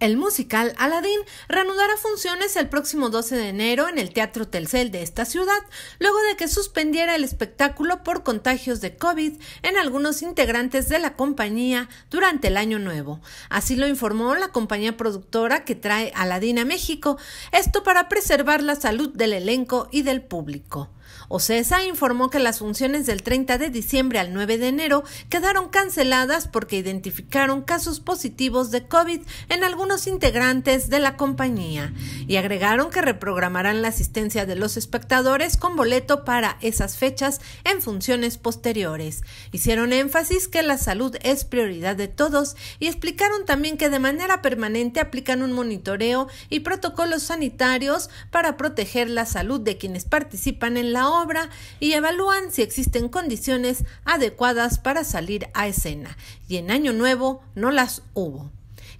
El musical Aladdin reanudará funciones el próximo 12 de enero en el Teatro Telcel de esta ciudad, luego de que suspendiera el espectáculo por contagios de COVID en algunos integrantes de la compañía durante el año nuevo. Así lo informó la compañía productora que trae Aladdin a México, esto para preservar la salud del elenco y del público. OCESA informó que las funciones del 30 de diciembre al 9 de enero quedaron canceladas porque identificaron casos positivos de COVID en algunos integrantes de la compañía y agregaron que reprogramarán la asistencia de los espectadores con boleto para esas fechas en funciones posteriores. Hicieron énfasis que la salud es prioridad de todos y explicaron también que de manera permanente aplican un monitoreo y protocolos sanitarios para proteger la salud de quienes participan en la obra y evalúan si existen condiciones adecuadas para salir a escena, y en Año Nuevo no las hubo.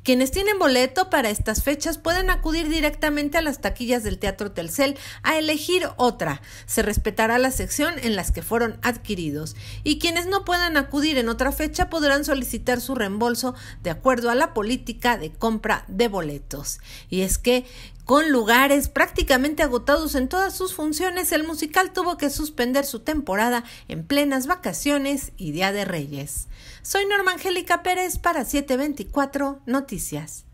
Quienes tienen boleto para estas fechas pueden acudir directamente a las taquillas del Teatro Telcel a elegir otra. Se respetará la sección en las que fueron adquiridos. Y quienes no puedan acudir en otra fecha podrán solicitar su reembolso de acuerdo a la política de compra de boletos. Y es que con lugares prácticamente agotados en todas sus funciones, el musical tuvo que suspender su temporada en plenas vacaciones y Día de Reyes. Soy Norma Angélica Pérez para 724 Noticias.